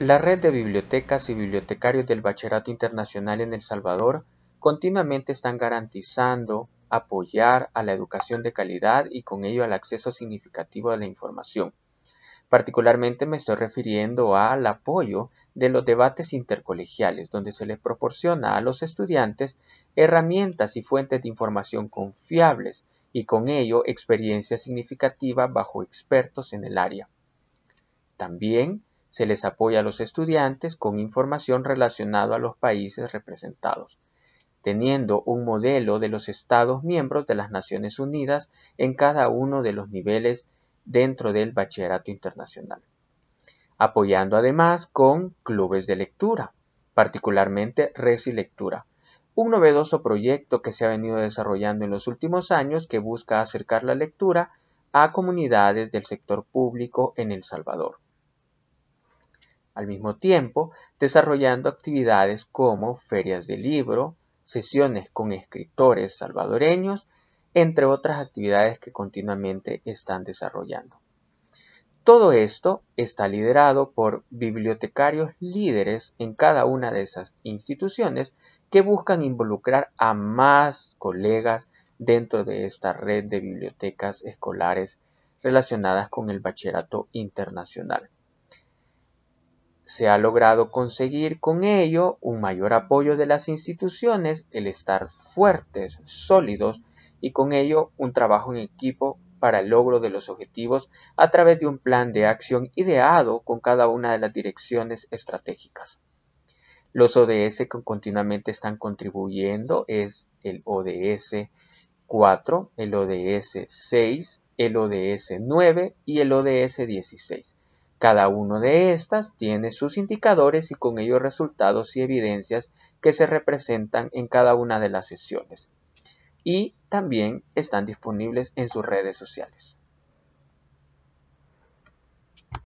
La red de bibliotecas y bibliotecarios del Bachillerato Internacional en El Salvador continuamente están garantizando apoyar a la educación de calidad y con ello al acceso significativo a la información. Particularmente me estoy refiriendo al apoyo de los debates intercolegiales, donde se les proporciona a los estudiantes herramientas y fuentes de información confiables y con ello experiencia significativa bajo expertos en el área. También se les apoya a los estudiantes con información relacionada a los países representados, teniendo un modelo de los Estados miembros de las Naciones Unidas en cada uno de los niveles dentro del bachillerato internacional. Apoyando además con clubes de lectura, particularmente Resilectura, un novedoso proyecto que se ha venido desarrollando en los últimos años que busca acercar la lectura a comunidades del sector público en El Salvador al mismo tiempo desarrollando actividades como ferias de libro, sesiones con escritores salvadoreños, entre otras actividades que continuamente están desarrollando. Todo esto está liderado por bibliotecarios líderes en cada una de esas instituciones que buscan involucrar a más colegas dentro de esta red de bibliotecas escolares relacionadas con el bachillerato internacional se ha logrado conseguir con ello un mayor apoyo de las instituciones, el estar fuertes, sólidos y con ello un trabajo en equipo para el logro de los objetivos a través de un plan de acción ideado con cada una de las direcciones estratégicas. Los ODS que continuamente están contribuyendo es el ODS 4, el ODS 6, el ODS 9 y el ODS 16. Cada uno de estas tiene sus indicadores y con ellos resultados y evidencias que se representan en cada una de las sesiones. Y también están disponibles en sus redes sociales.